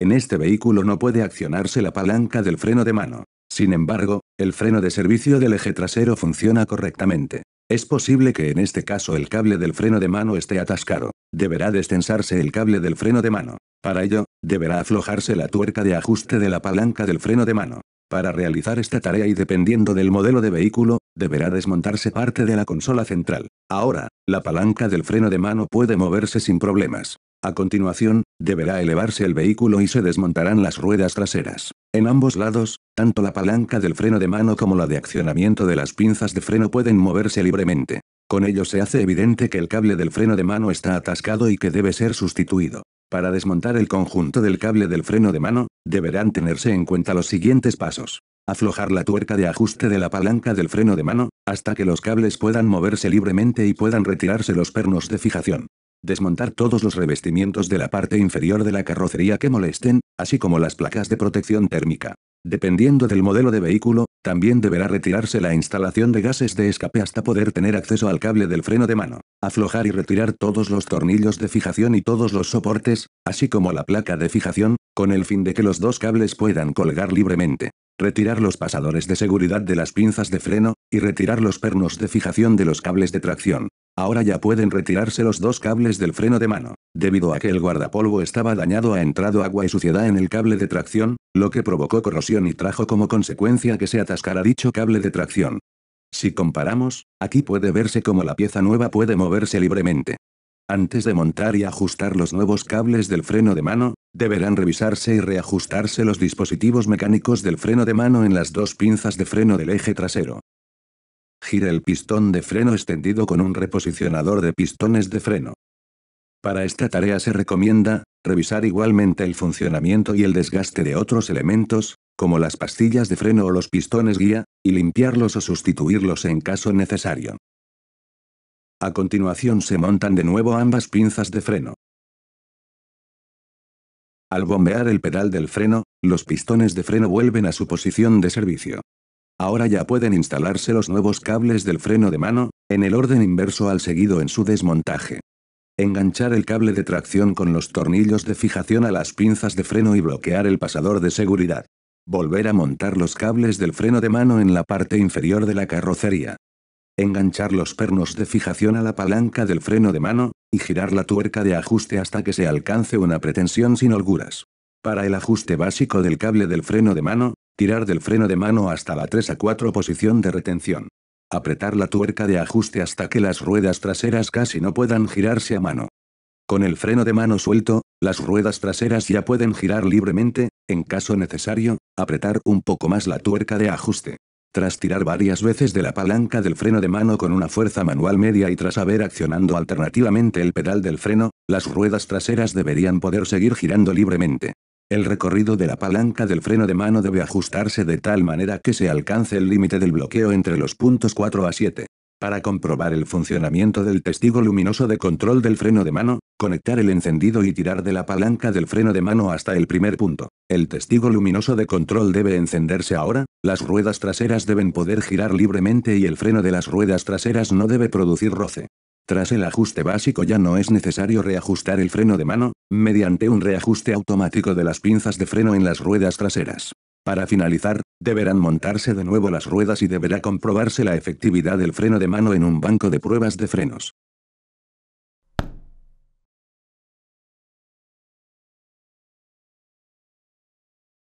En este vehículo no puede accionarse la palanca del freno de mano. Sin embargo, el freno de servicio del eje trasero funciona correctamente. Es posible que en este caso el cable del freno de mano esté atascado. Deberá destensarse el cable del freno de mano. Para ello, deberá aflojarse la tuerca de ajuste de la palanca del freno de mano. Para realizar esta tarea y dependiendo del modelo de vehículo, deberá desmontarse parte de la consola central. Ahora, la palanca del freno de mano puede moverse sin problemas. A continuación, deberá elevarse el vehículo y se desmontarán las ruedas traseras. En ambos lados, tanto la palanca del freno de mano como la de accionamiento de las pinzas de freno pueden moverse libremente. Con ello se hace evidente que el cable del freno de mano está atascado y que debe ser sustituido. Para desmontar el conjunto del cable del freno de mano, deberán tenerse en cuenta los siguientes pasos. Aflojar la tuerca de ajuste de la palanca del freno de mano, hasta que los cables puedan moverse libremente y puedan retirarse los pernos de fijación desmontar todos los revestimientos de la parte inferior de la carrocería que molesten, así como las placas de protección térmica. Dependiendo del modelo de vehículo, también deberá retirarse la instalación de gases de escape hasta poder tener acceso al cable del freno de mano, aflojar y retirar todos los tornillos de fijación y todos los soportes, así como la placa de fijación, con el fin de que los dos cables puedan colgar libremente retirar los pasadores de seguridad de las pinzas de freno, y retirar los pernos de fijación de los cables de tracción. Ahora ya pueden retirarse los dos cables del freno de mano. Debido a que el guardapolvo estaba dañado ha entrado agua y suciedad en el cable de tracción, lo que provocó corrosión y trajo como consecuencia que se atascara dicho cable de tracción. Si comparamos, aquí puede verse como la pieza nueva puede moverse libremente. Antes de montar y ajustar los nuevos cables del freno de mano, deberán revisarse y reajustarse los dispositivos mecánicos del freno de mano en las dos pinzas de freno del eje trasero. Gira el pistón de freno extendido con un reposicionador de pistones de freno. Para esta tarea se recomienda, revisar igualmente el funcionamiento y el desgaste de otros elementos, como las pastillas de freno o los pistones guía, y limpiarlos o sustituirlos en caso necesario. A continuación se montan de nuevo ambas pinzas de freno. Al bombear el pedal del freno, los pistones de freno vuelven a su posición de servicio. Ahora ya pueden instalarse los nuevos cables del freno de mano, en el orden inverso al seguido en su desmontaje. Enganchar el cable de tracción con los tornillos de fijación a las pinzas de freno y bloquear el pasador de seguridad. Volver a montar los cables del freno de mano en la parte inferior de la carrocería. Enganchar los pernos de fijación a la palanca del freno de mano, y girar la tuerca de ajuste hasta que se alcance una pretensión sin holguras. Para el ajuste básico del cable del freno de mano, Tirar del freno de mano hasta la 3 a 4 posición de retención. Apretar la tuerca de ajuste hasta que las ruedas traseras casi no puedan girarse a mano. Con el freno de mano suelto, las ruedas traseras ya pueden girar libremente, en caso necesario, apretar un poco más la tuerca de ajuste. Tras tirar varias veces de la palanca del freno de mano con una fuerza manual media y tras haber accionando alternativamente el pedal del freno, las ruedas traseras deberían poder seguir girando libremente. El recorrido de la palanca del freno de mano debe ajustarse de tal manera que se alcance el límite del bloqueo entre los puntos 4 a 7. Para comprobar el funcionamiento del testigo luminoso de control del freno de mano, conectar el encendido y tirar de la palanca del freno de mano hasta el primer punto. El testigo luminoso de control debe encenderse ahora, las ruedas traseras deben poder girar libremente y el freno de las ruedas traseras no debe producir roce. Tras el ajuste básico ya no es necesario reajustar el freno de mano, mediante un reajuste automático de las pinzas de freno en las ruedas traseras. Para finalizar, deberán montarse de nuevo las ruedas y deberá comprobarse la efectividad del freno de mano en un banco de pruebas de frenos.